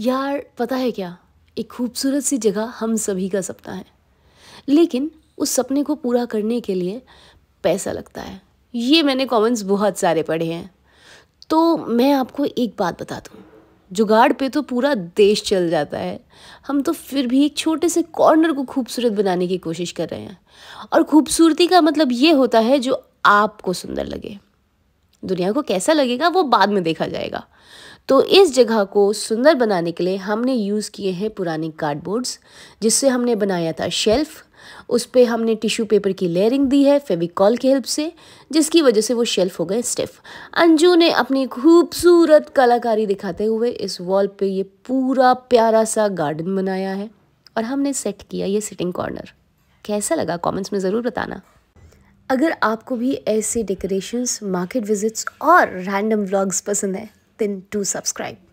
यार पता है क्या एक खूबसूरत सी जगह हम सभी का सपना है लेकिन उस सपने को पूरा करने के लिए पैसा लगता है ये मैंने कमेंट्स बहुत सारे पढ़े हैं तो मैं आपको एक बात बता दूँ जुगाड़ पे तो पूरा देश चल जाता है हम तो फिर भी एक छोटे से कॉर्नर को खूबसूरत बनाने की कोशिश कर रहे हैं और खूबसूरती का मतलब ये होता है जो आपको सुंदर लगे दुनिया को कैसा लगेगा वो बाद में देखा जाएगा तो इस जगह को सुंदर बनाने के लिए हमने यूज़ किए हैं पुराने कार्डबोर्ड्स जिससे हमने बनाया था शेल्फ़ उस पर हमने टिश्यू पेपर की लेयरिंग दी है फेविकॉल की हेल्प से जिसकी वजह से वो शेल्फ हो गए स्टिफ अंजू ने अपनी खूबसूरत कलाकारी दिखाते हुए इस वॉल पे ये पूरा प्यारा सा गार्डन बनाया है और हमने सेट किया ये सिटिंग कॉर्नर कैसा लगा कमेंट्स में ज़रूर बताना अगर आपको भी ऐसे डेकोरेशंस मार्केट विजिट्स और रैंडम व्लॉग्स पसंद हैं देन टू सब्सक्राइब